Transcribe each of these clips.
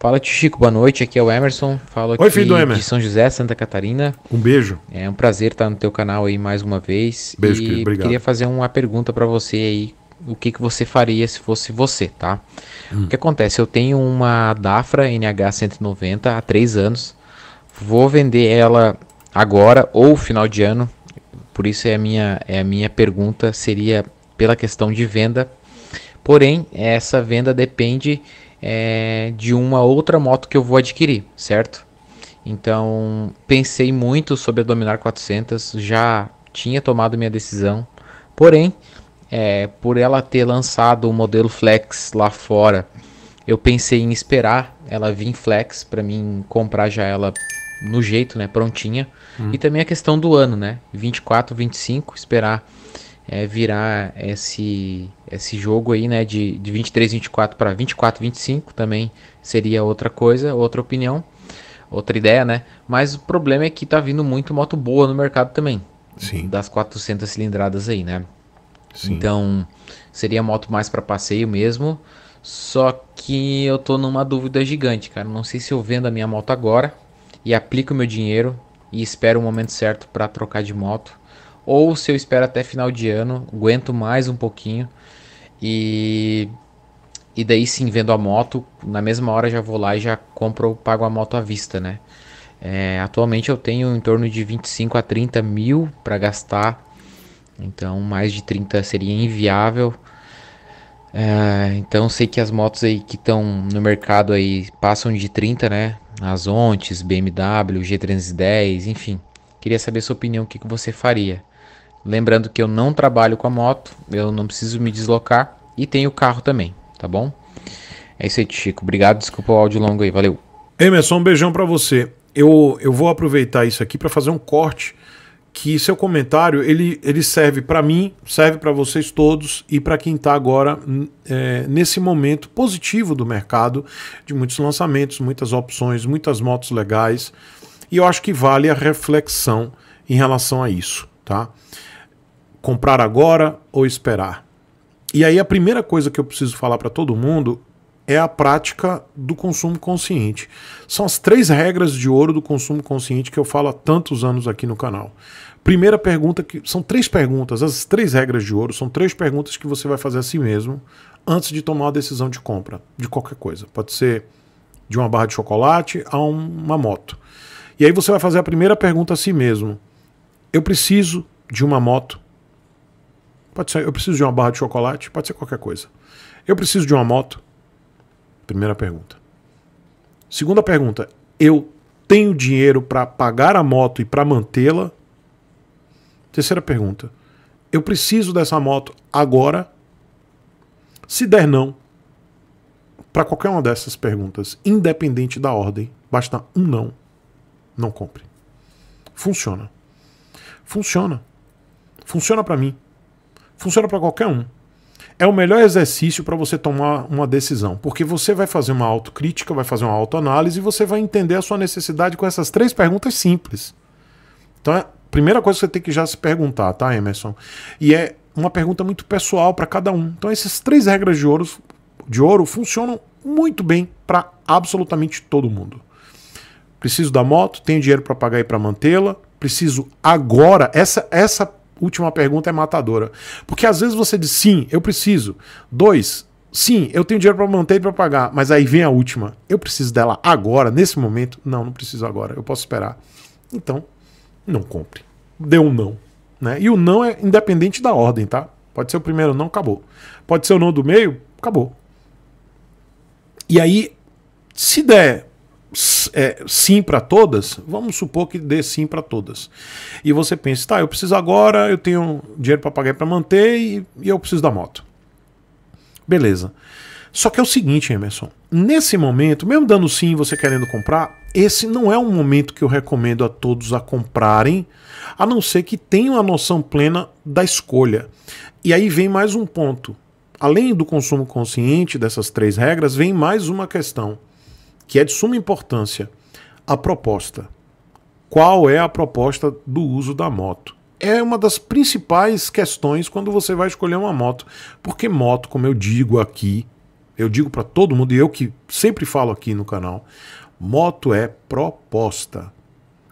Fala, tio Chico, boa noite. Aqui é o Emerson. Falo Oi, Emerson. de São José, Santa Catarina. Um beijo. É um prazer estar no teu canal aí mais uma vez. Beijo, e querido, obrigado. queria fazer uma pergunta para você aí. O que, que você faria se fosse você, tá? Hum. O que acontece? Eu tenho uma Dafra NH190 há três anos. Vou vender ela agora ou final de ano. Por isso é a minha, é a minha pergunta seria pela questão de venda. Porém, essa venda depende é, de uma outra moto que eu vou adquirir, certo? Então pensei muito sobre a Dominar 400, já tinha tomado minha decisão, porém, é, por ela ter lançado o modelo Flex lá fora, eu pensei em esperar ela vir Flex para mim comprar já ela no jeito, né, prontinha. Hum. E também a questão do ano, né, 24, 25, esperar é, virar esse, esse jogo aí, né, de, de 23, 24 para 24, 25 também seria outra coisa, outra opinião, outra ideia, né? Mas o problema é que tá vindo muito moto boa no mercado também. Sim. Das 400 cilindradas aí, né? Sim. Então, seria moto mais para passeio mesmo. Só que eu tô numa dúvida gigante, cara. Não sei se eu vendo a minha moto agora e aplico meu dinheiro e espero o momento certo para trocar de moto ou se eu espero até final de ano, aguento mais um pouquinho e e daí sim vendo a moto, na mesma hora já vou lá e já compro, pago a moto à vista, né? É, atualmente eu tenho em torno de 25 a 30 mil para gastar, então mais de 30 seria inviável. É, então sei que as motos aí que estão no mercado aí passam de 30, né? As Ontes, BMW, G310, enfim. Queria saber sua opinião, o que, que você faria? Lembrando que eu não trabalho com a moto, eu não preciso me deslocar e tenho carro também, tá bom? É isso aí, Chico. Obrigado, desculpa o áudio longo aí, valeu. Emerson, um beijão para você. Eu, eu vou aproveitar isso aqui para fazer um corte que seu comentário ele, ele serve para mim, serve para vocês todos e para quem está agora hum, é, nesse momento positivo do mercado, de muitos lançamentos, muitas opções, muitas motos legais. E eu acho que vale a reflexão em relação a isso, tá? comprar agora ou esperar? E aí a primeira coisa que eu preciso falar para todo mundo é a prática do consumo consciente. São as três regras de ouro do consumo consciente que eu falo há tantos anos aqui no canal. Primeira pergunta que são três perguntas, as três regras de ouro são três perguntas que você vai fazer a si mesmo antes de tomar a decisão de compra de qualquer coisa. Pode ser de uma barra de chocolate a uma moto. E aí você vai fazer a primeira pergunta a si mesmo: eu preciso de uma moto? Pode ser, eu preciso de uma barra de chocolate, pode ser qualquer coisa. Eu preciso de uma moto. Primeira pergunta. Segunda pergunta, eu tenho dinheiro para pagar a moto e para mantê-la? Terceira pergunta, eu preciso dessa moto agora? Se der não, para qualquer uma dessas perguntas, independente da ordem, basta um não, não compre. Funciona. Funciona. Funciona para mim. Funciona para qualquer um. É o melhor exercício para você tomar uma decisão, porque você vai fazer uma autocrítica, vai fazer uma autoanálise e você vai entender a sua necessidade com essas três perguntas simples. Então, a é, primeira coisa que você tem que já se perguntar, tá, Emerson? E é uma pergunta muito pessoal para cada um. Então, essas três regras de ouro, de ouro funcionam muito bem para absolutamente todo mundo. Preciso da moto, tenho dinheiro para pagar e para mantê-la. Preciso agora. Essa, essa última pergunta é matadora. Porque às vezes você diz sim, eu preciso. Dois, sim, eu tenho dinheiro para manter e para pagar, mas aí vem a última. Eu preciso dela agora, nesse momento? Não, não preciso agora, eu posso esperar. Então, não compre. Dê um não, né? E o não é independente da ordem, tá? Pode ser o primeiro não, acabou. Pode ser o não do meio, acabou. E aí, se der é, sim para todas, vamos supor que dê sim para todas. E você pensa, tá, eu preciso agora, eu tenho dinheiro para pagar para manter e, e, eu preciso da moto. Beleza. Só que é o seguinte, Emerson, nesse momento, mesmo dando sim você querendo comprar, esse não é um momento que eu recomendo a todos a comprarem, a não ser que tenham a noção plena da escolha. E aí vem mais um ponto. Além do consumo consciente dessas três regras, vem mais uma questão que é de suma importância, a proposta. Qual é a proposta do uso da moto? É uma das principais questões quando você vai escolher uma moto, porque moto, como eu digo aqui, eu digo para todo mundo e eu que sempre falo aqui no canal, moto é proposta.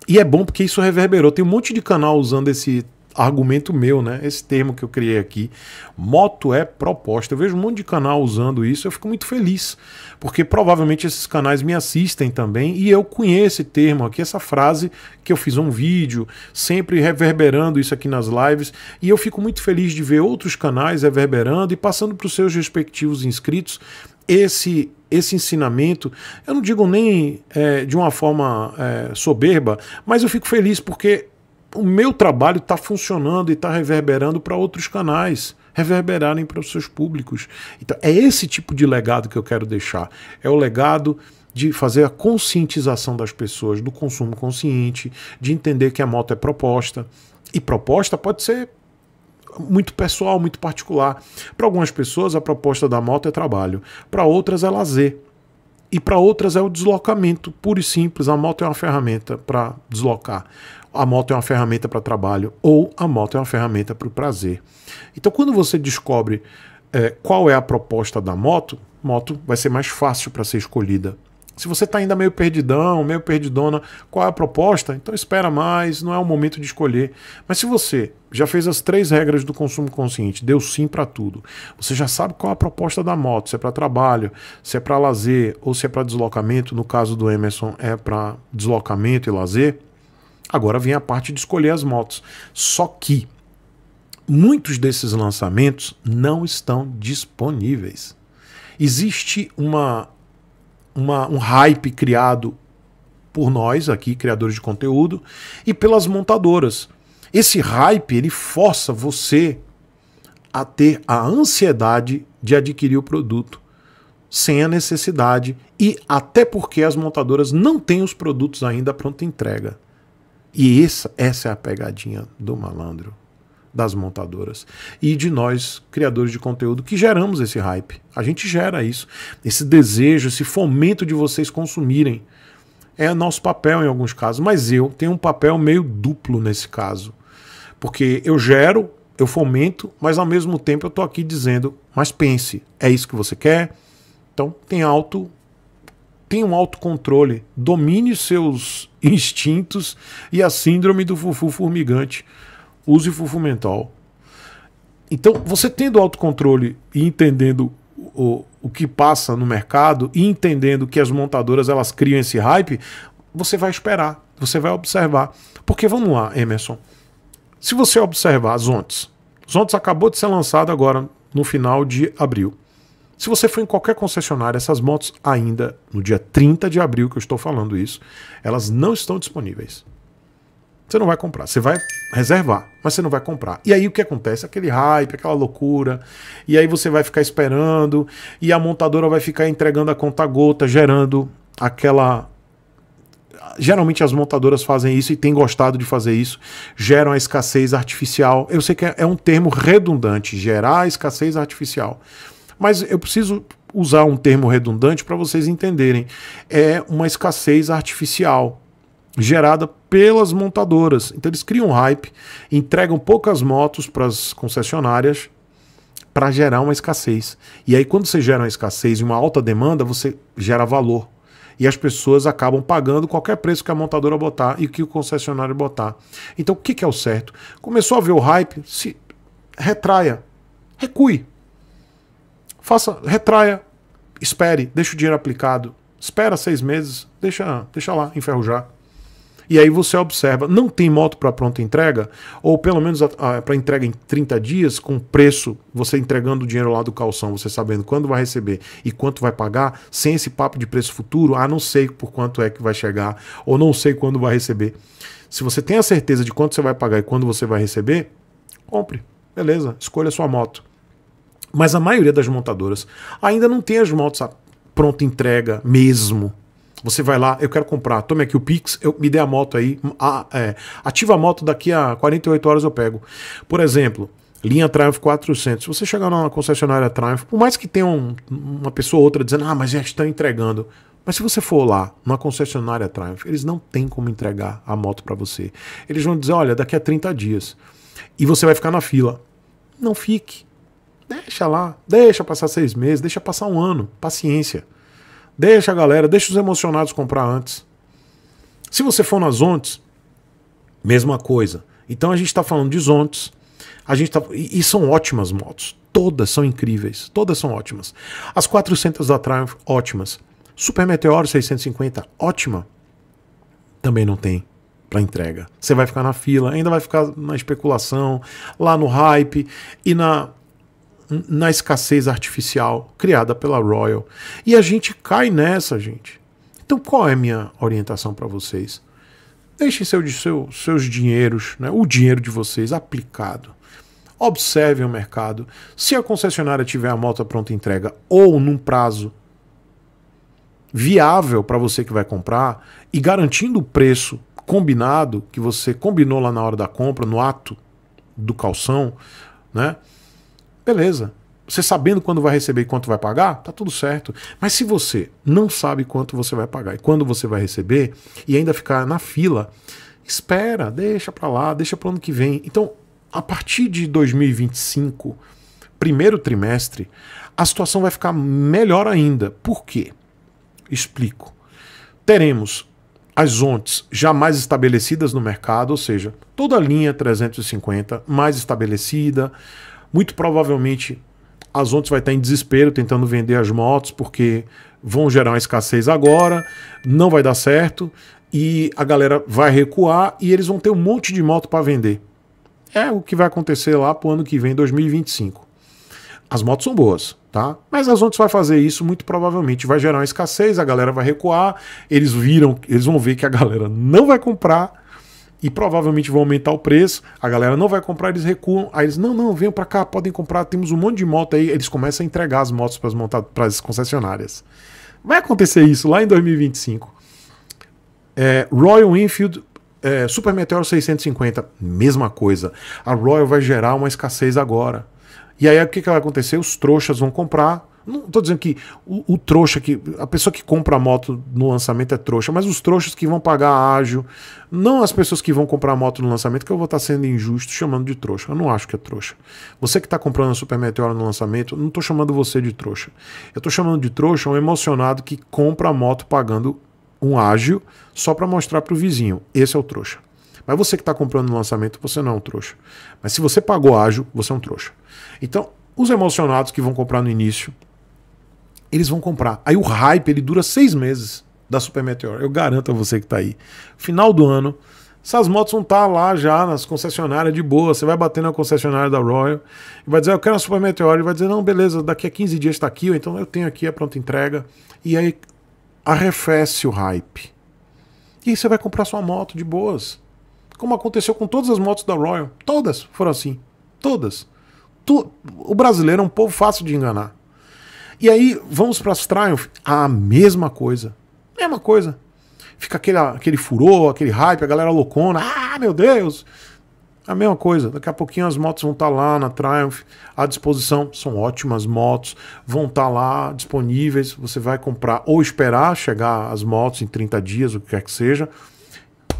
E é bom porque isso reverberou. Tem um monte de canal usando esse argumento meu, né? Esse termo que eu criei aqui. Moto é proposta. Eu vejo um monte de canal usando isso, eu fico muito feliz. Porque provavelmente esses canais me assistem também e eu conheço esse termo aqui, essa frase que eu fiz um vídeo, sempre reverberando isso aqui nas lives. E eu fico muito feliz de ver outros canais reverberando e passando para os seus respectivos inscritos esse esse ensinamento, eu não digo nem é, de uma forma é, soberba, mas eu fico feliz porque o meu trabalho está funcionando e está reverberando para outros canais reverberarem para os seus públicos. Então, é esse tipo de legado que eu quero deixar. É o legado de fazer a conscientização das pessoas do consumo consciente, de entender que a moto é proposta. E proposta pode ser muito pessoal, muito particular. Para algumas pessoas, a proposta da moto é trabalho, para outras, é lazer e para outras é o deslocamento puro e simples. A moto é uma ferramenta para deslocar, a moto é uma ferramenta para trabalho ou a moto é uma ferramenta para o prazer. Então, quando você descobre é, qual é a proposta da moto, moto vai ser mais fácil para ser escolhida se você está ainda meio perdidão, meio perdidona, qual é a proposta? Então espera mais, não é o momento de escolher. Mas se você já fez as três regras do consumo consciente, deu sim para tudo, você já sabe qual é a proposta da moto, se é para trabalho, se é para lazer ou se é para deslocamento, no caso do Emerson é para deslocamento e lazer. Agora vem a parte de escolher as motos. Só que muitos desses lançamentos não estão disponíveis. Existe uma uma, um hype criado por nós aqui, criadores de conteúdo, e pelas montadoras. Esse hype ele força você a ter a ansiedade de adquirir o produto sem a necessidade e até porque as montadoras não têm os produtos ainda pronta entrega. E essa, essa é a pegadinha do malandro das montadoras e de nós, criadores de conteúdo, que geramos esse hype. A gente gera isso, esse desejo, esse fomento de vocês consumirem. É nosso papel em alguns casos, mas eu tenho um papel meio duplo nesse caso. Porque eu gero, eu fomento, mas ao mesmo tempo eu estou aqui dizendo: mas pense, é isso que você quer? Então tem alto, tem um autocontrole, domine seus instintos e a síndrome do fufu formigante use mental Então, você tendo autocontrole e entendendo o, o que passa no mercado e entendendo que as montadoras elas criam esse hype, você vai esperar, você vai observar. Porque vamos lá, Emerson. Se você observar Zontes, Zontes acabou de ser lançado agora no final de abril. Se você for em qualquer concessionária, essas motos ainda, no dia 30 de abril que eu estou falando isso, elas não estão disponíveis. Você não vai comprar, você vai reservar, mas você não vai comprar. E aí o que acontece? Aquele hype, aquela loucura. E aí você vai ficar esperando e a montadora vai ficar entregando a conta gota, gerando aquela geralmente as montadoras fazem isso e têm gostado de fazer isso, geram a escassez artificial. Eu sei que é, é um termo redundante, gerar a escassez artificial. Mas eu preciso usar um termo redundante para vocês entenderem. É uma escassez artificial gerada pelas montadoras. Então eles criam hype, entregam poucas motos para as concessionárias para gerar uma escassez. E aí quando você gera uma escassez e uma alta demanda, você gera valor. E as pessoas acabam pagando qualquer preço que a montadora botar e que o concessionário botar. Então o que, que é o certo? Começou a ver o hype, se retraia, recue. Faça, retraia, espere, deixa o dinheiro aplicado. Espera seis meses, deixa, deixa lá enferrujar. E aí você observa, não tem moto para pronta entrega, ou pelo menos para entrega em 30 dias, com preço, você entregando o dinheiro lá do calção, você sabendo quando vai receber e quanto vai pagar, sem esse papo de preço futuro, ah, não sei por quanto é que vai chegar, ou não sei quando vai receber. Se você tem a certeza de quanto você vai pagar e quando você vai receber, compre. Beleza, escolha a sua moto. Mas a maioria das montadoras ainda não tem as motos a pronta entrega mesmo. Você vai lá, eu quero comprar, tome aqui o Pix, eu, me dê a moto aí, a, é, ativa a moto, daqui a 48 horas eu pego. Por exemplo, linha Triumph 400. Se você chegar numa concessionária Triumph, por mais que tenha um, uma pessoa ou outra dizendo, ah, mas já estão entregando. Mas se você for lá, numa concessionária Triumph, eles não têm como entregar a moto para você. Eles vão dizer, olha, daqui a 30 dias. E você vai ficar na fila. Não fique. Deixa lá, deixa passar seis meses, deixa passar um ano. Paciência. Deixa a galera, deixa os emocionados comprar antes. Se você for nas ontes, mesma coisa. Então a gente está falando de ontes A gente tá, e, são ótimas motos. Todas são incríveis. Todas são ótimas. As 400 da Triumph, ótimas. Super Meteor 650, ótima. Também não tem para entrega. Você vai ficar na fila, ainda vai ficar na especulação, lá no hype e na na escassez artificial criada pela Royal. E a gente cai nessa, gente. Então, qual é a minha orientação para vocês? Deixem seu, seu, seus dinheiros, né, o dinheiro de vocês aplicado. Observem o mercado. Se a concessionária tiver a moto pronta entrega ou num prazo viável para você que vai comprar e garantindo o preço combinado que você combinou lá na hora da compra, no ato do calção, né? beleza. Você sabendo quando vai receber e quanto vai pagar, tá tudo certo. Mas se você não sabe quanto você vai pagar e quando você vai receber e ainda ficar na fila, espera, deixa para lá, deixa para ano que vem. Então, a partir de 2025, primeiro trimestre, a situação vai ficar melhor ainda. Por quê? Explico. Teremos as ONTs jamais estabelecidas no mercado, ou seja, toda a linha 350 mais estabelecida, muito provavelmente a Zontes vai estar em desespero tentando vender as motos, porque vão gerar uma escassez agora, não vai dar certo, e a galera vai recuar e eles vão ter um monte de moto para vender. É o que vai acontecer lá para o ano que vem, 2025. As motos são boas, tá? Mas a Zontes vai fazer isso muito provavelmente, vai gerar uma escassez, a galera vai recuar, eles viram, eles vão ver que a galera não vai comprar e provavelmente vão aumentar o preço, a galera não vai comprar, eles recuam, aí eles, não, não, venham para cá, podem comprar, temos um monte de moto aí, eles começam a entregar as motos para as concessionárias. Vai acontecer isso lá em 2025. É, Royal Enfield é, Super Meteor 650, mesma coisa. A Royal vai gerar uma escassez agora. E aí o que, que vai acontecer? Os trouxas vão comprar, não tô dizendo que o, o, trouxa que. A pessoa que compra a moto no lançamento é trouxa, mas os trouxas que vão pagar ágil, não as pessoas que vão comprar a moto no lançamento, que eu vou estar tá sendo injusto chamando de trouxa. Eu não acho que é trouxa. Você que está comprando a Super Meteora no lançamento, não estou chamando você de trouxa. Eu estou chamando de trouxa um emocionado que compra a moto pagando um ágil só para mostrar para o vizinho. Esse é o trouxa. Mas você que está comprando no lançamento, você não é um trouxa. Mas se você pagou ágil, você é um trouxa. Então, os emocionados que vão comprar no início, eles vão comprar. Aí o hype ele dura seis meses da Super Meteor. Eu garanto a você que está aí. Final do ano, essas motos vão estar tá lá já nas concessionárias de boa. Você vai bater na concessionária da Royal e vai dizer, eu quero uma Super Meteor. E vai dizer, não, beleza, daqui a 15 dias está aqui, ou então eu tenho aqui a pronta entrega. E aí arrefece o hype. E aí você vai comprar sua moto de boas. Como aconteceu com todas as motos da Royal. Todas foram assim. Todas. Tu... O brasileiro é um povo fácil de enganar. E aí, vamos para as Triumph, a mesma coisa. Mesma coisa. Fica aquele, aquele furor, aquele hype, a galera loucona. Ah, meu Deus! A mesma coisa. Daqui a pouquinho as motos vão estar tá lá na Triumph à disposição. São ótimas motos, vão estar tá lá disponíveis. Você vai comprar ou esperar chegar as motos em 30 dias, o que quer que seja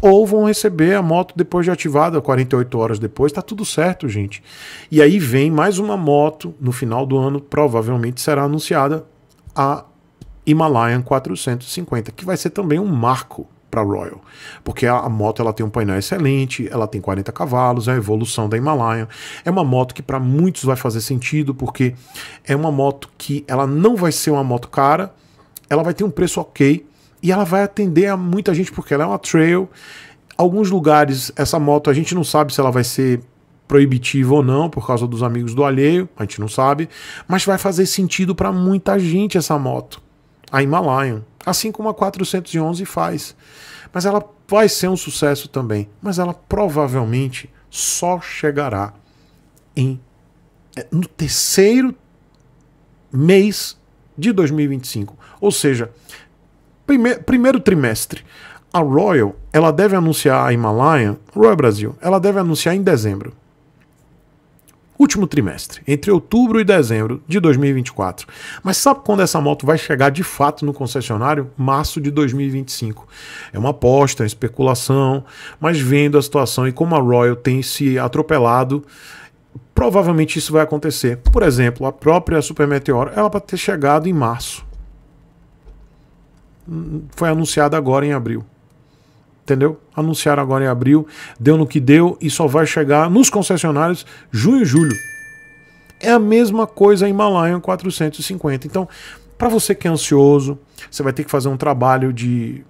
ou vão receber a moto depois de ativada, 48 horas depois, tá tudo certo, gente. E aí vem mais uma moto no final do ano, provavelmente será anunciada a Himalayan 450, que vai ser também um marco para Royal, porque a, a, moto ela tem um painel excelente, ela tem 40 cavalos, é a evolução da Himalayan É uma moto que para muitos vai fazer sentido, porque é uma moto que ela não vai ser uma moto cara, ela vai ter um preço ok, e ela vai atender a muita gente porque ela é uma trail. Alguns lugares essa moto a gente não sabe se ela vai ser proibitiva ou não por causa dos amigos do alheio, a gente não sabe, mas vai fazer sentido para muita gente essa moto, a Himalayan, assim como a 411 faz. Mas ela vai ser um sucesso também, mas ela provavelmente só chegará em é, no terceiro mês de 2025. Ou seja, Primeiro, primeiro trimestre. A Royal, ela deve anunciar a Himalaia, Royal Brasil, ela deve anunciar em dezembro. Último trimestre, entre outubro e dezembro de 2024. Mas sabe quando essa moto vai chegar de fato no concessionário? Março de 2025. É uma aposta, é uma especulação, mas vendo a situação e como a Royal tem se atropelado, provavelmente isso vai acontecer. Por exemplo, a própria Super Meteor, ela pode ter chegado em março foi anunciada agora em abril. Entendeu? Anunciaram agora em abril, deu no que deu e só vai chegar nos concessionários junho e julho. É a mesma coisa em Himalayan 450. Então, para você que é ansioso, você vai ter que fazer um trabalho de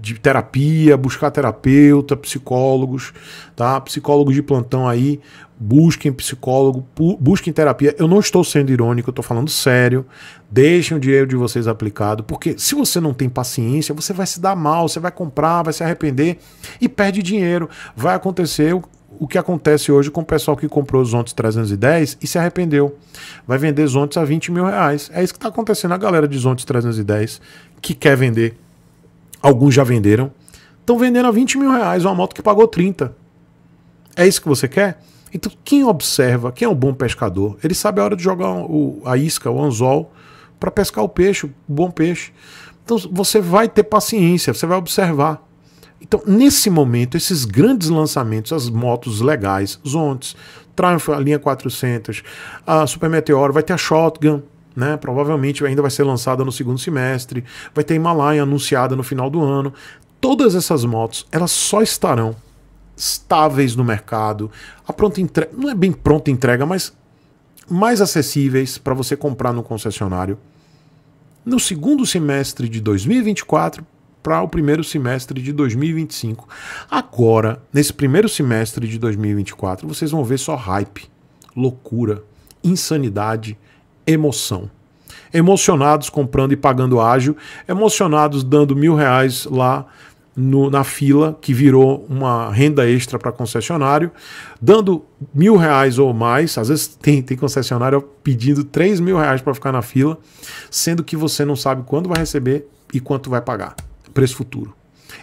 de terapia, buscar terapeuta, psicólogos, tá? Psicólogos de plantão aí, busquem psicólogo, busquem terapia. Eu não estou sendo irônico, eu estou falando sério. Deixem o dinheiro de vocês aplicado, porque se você não tem paciência, você vai se dar mal, você vai comprar, vai se arrepender e perde dinheiro. Vai acontecer o que acontece hoje com o pessoal que comprou os Zontes 310 e se arrependeu. Vai vender Zontes a 20 mil reais. É isso que está acontecendo a galera de Zontes 310 que quer vender Alguns já venderam. Estão vendendo a 20 mil reais uma moto que pagou 30. É isso que você quer? Então, quem observa, quem é um bom pescador, ele sabe a hora de jogar o, a isca, o anzol, para pescar o peixe, o bom peixe. Então, você vai ter paciência, você vai observar. Então, nesse momento, esses grandes lançamentos, as motos legais, Zontes, Triumph, a linha 400, a Super Meteoro, vai ter a Shotgun, né? Provavelmente ainda vai ser lançada no segundo semestre. Vai ter Himalaia anunciada no final do ano. Todas essas motos, elas só estarão estáveis no mercado. A pronta entrega, não é bem pronta entrega, mas mais acessíveis para você comprar no concessionário no segundo semestre de 2024 para o primeiro semestre de 2025. Agora, nesse primeiro semestre de 2024, vocês vão ver só hype, loucura, insanidade emoção. Emocionados comprando e pagando ágil, emocionados dando mil reais lá no, na fila, que virou uma renda extra para concessionário, dando mil reais ou mais. Às vezes tem, tem concessionário pedindo três mil reais para ficar na fila, sendo que você não sabe quando vai receber e quanto vai pagar. Preço futuro.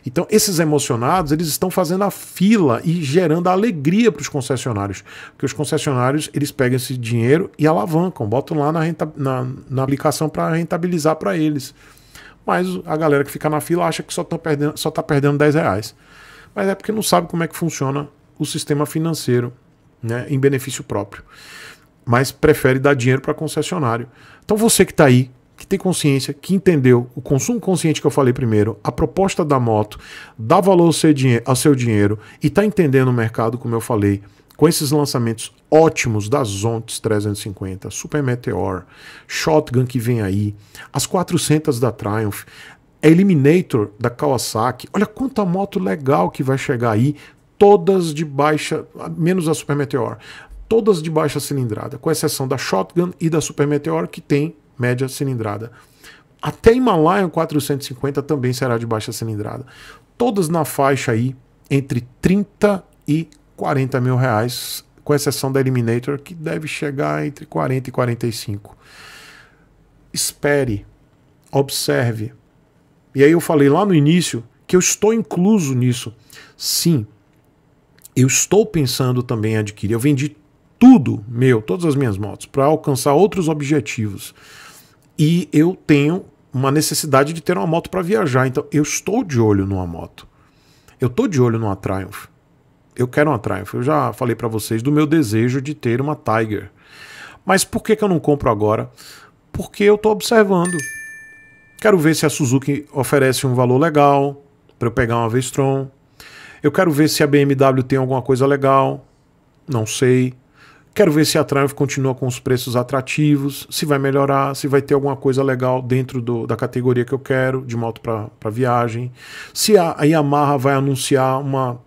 Então, esses emocionados, eles estão fazendo a fila e gerando alegria para os concessionários. Porque os concessionários, eles pegam esse dinheiro e alavancam, botam lá na, renta, na, na aplicação para rentabilizar para eles. Mas a galera que fica na fila acha que só está perdendo, só tá perdendo 10 reais. Mas é porque não sabe como é que funciona o sistema financeiro né, em benefício próprio. Mas prefere dar dinheiro para concessionário. Então você que está aí que tem consciência, que entendeu o consumo consciente que eu falei primeiro, a proposta da moto, dá valor ao seu, dinhe ao seu dinheiro e está entendendo o mercado, como eu falei, com esses lançamentos ótimos da Zontes 350, Super Meteor, Shotgun que vem aí, as 400 da Triumph, Eliminator da Kawasaki. Olha quanta moto legal que vai chegar aí, todas de baixa, menos a Super Meteor, todas de baixa cilindrada, com exceção da Shotgun e da Super Meteor que tem média cilindrada. Até Himalaia 450 também será de baixa cilindrada. Todas na faixa aí entre 30 e 40 mil reais, com exceção da Eliminator, que deve chegar entre 40 e 45. Espere, observe. E aí eu falei lá no início que eu estou incluso nisso. Sim, eu estou pensando também em adquirir. Eu vendi tudo meu, todas as minhas motos, para alcançar outros objetivos e eu tenho uma necessidade de ter uma moto para viajar. Então eu estou de olho numa moto. Eu estou de olho numa Triumph. Eu quero uma Triumph. Eu já falei para vocês do meu desejo de ter uma Tiger. Mas por que, que eu não compro agora? Porque eu estou observando. Quero ver se a Suzuki oferece um valor legal para eu pegar uma Vestron. Eu quero ver se a BMW tem alguma coisa legal. Não sei. Quero ver se a Triumph continua com os preços atrativos, se vai melhorar, se vai ter alguma coisa legal dentro do, da categoria que eu quero, de moto para viagem. Se a, a Yamaha vai anunciar uma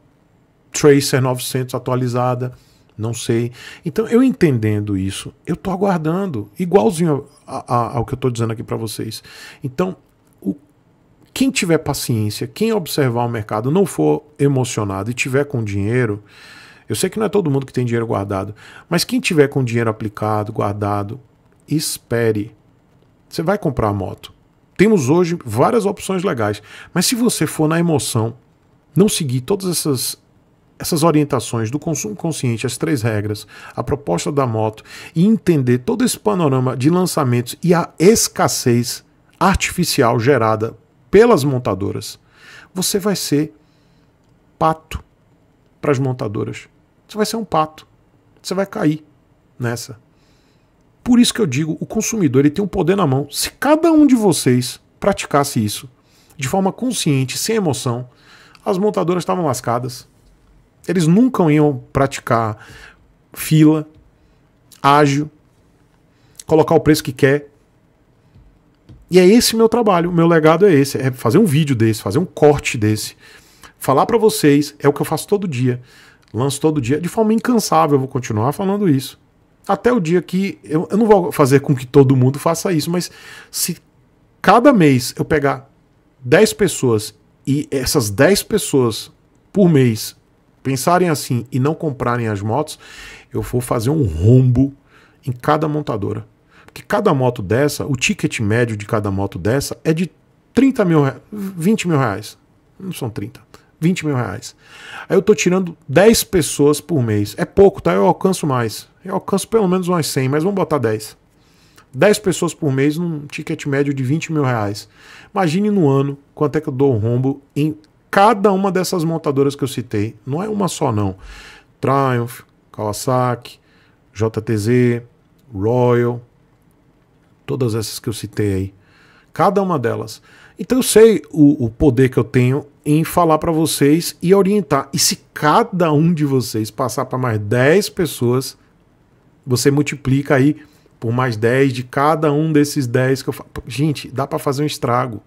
Tracer 900 atualizada, não sei. Então, eu entendendo isso, eu estou aguardando, igualzinho a, a, ao que eu estou dizendo aqui para vocês. Então, o, quem tiver paciência, quem observar o mercado, não for emocionado e tiver com dinheiro eu sei que não é todo mundo que tem dinheiro guardado, mas quem tiver com dinheiro aplicado, guardado, espere. Você vai comprar a moto. Temos hoje várias opções legais, mas se você for na emoção, não seguir todas essas essas orientações do consumo consciente, as três regras, a proposta da moto e entender todo esse panorama de lançamentos e a escassez artificial gerada pelas montadoras, você vai ser pato para as montadoras você vai ser um pato. Você vai cair nessa. Por isso que eu digo, o consumidor ele tem um poder na mão. Se cada um de vocês praticasse isso de forma consciente, sem emoção, as montadoras estavam lascadas. Eles nunca iam praticar fila, ágil, colocar o preço que quer. E é esse meu trabalho, o meu legado é esse, é fazer um vídeo desse, fazer um corte desse. Falar para vocês é o que eu faço todo dia lanço todo dia, de forma incansável, eu vou continuar falando isso. Até o dia que. Eu, eu não vou fazer com que todo mundo faça isso, mas se cada mês eu pegar 10 pessoas e essas 10 pessoas por mês pensarem assim e não comprarem as motos, eu vou fazer um rombo em cada montadora. Porque cada moto dessa, o ticket médio de cada moto dessa é de 30 mil, 20 mil reais. Não são 30. 20 mil reais. Aí eu tô tirando 10 pessoas por mês. É pouco, tá? Eu alcanço mais. Eu alcanço pelo menos umas 100, mas vamos botar 10. 10 pessoas por mês num ticket médio de 20 mil reais. Imagine no ano quanto é que eu dou rombo em cada uma dessas montadoras que eu citei. Não é uma só, não. Triumph, Kawasaki, JTZ, Royal, todas essas que eu citei aí. Cada uma delas. Então eu sei o, o poder que eu tenho em falar para vocês e orientar. E se cada um de vocês passar para mais 10 pessoas, você multiplica aí por mais 10 de cada um desses 10 que eu falo. Gente, dá para fazer um estrago.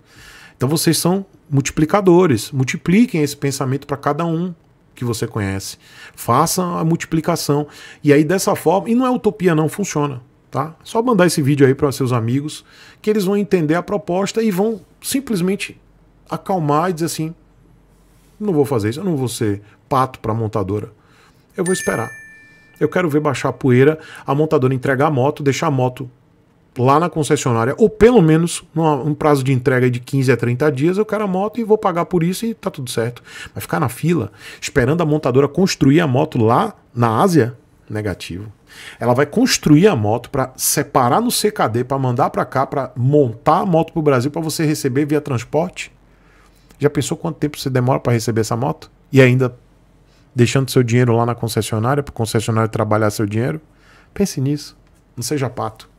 Então vocês são multiplicadores. Multipliquem esse pensamento para cada um que você conhece. Façam a multiplicação. E aí dessa forma, e não é utopia não, funciona. Tá? É só mandar esse vídeo aí para seus amigos que eles vão entender a proposta e vão simplesmente acalmar e dizer assim: não vou fazer isso, eu não vou ser pato para a montadora. Eu vou esperar. Eu quero ver baixar a poeira, a montadora entregar a moto, deixar a moto lá na concessionária, ou pelo menos num prazo de entrega de 15 a 30 dias, eu quero a moto e vou pagar por isso e tá tudo certo. Mas ficar na fila, esperando a montadora construir a moto lá na Ásia, negativo. Ela vai construir a moto para separar no CKD, para mandar para cá, para montar a moto para o Brasil, para você receber via transporte. Já pensou quanto tempo você demora para receber essa moto? E ainda deixando seu dinheiro lá na concessionária, para o concessionário trabalhar seu dinheiro? Pense nisso. Não seja pato.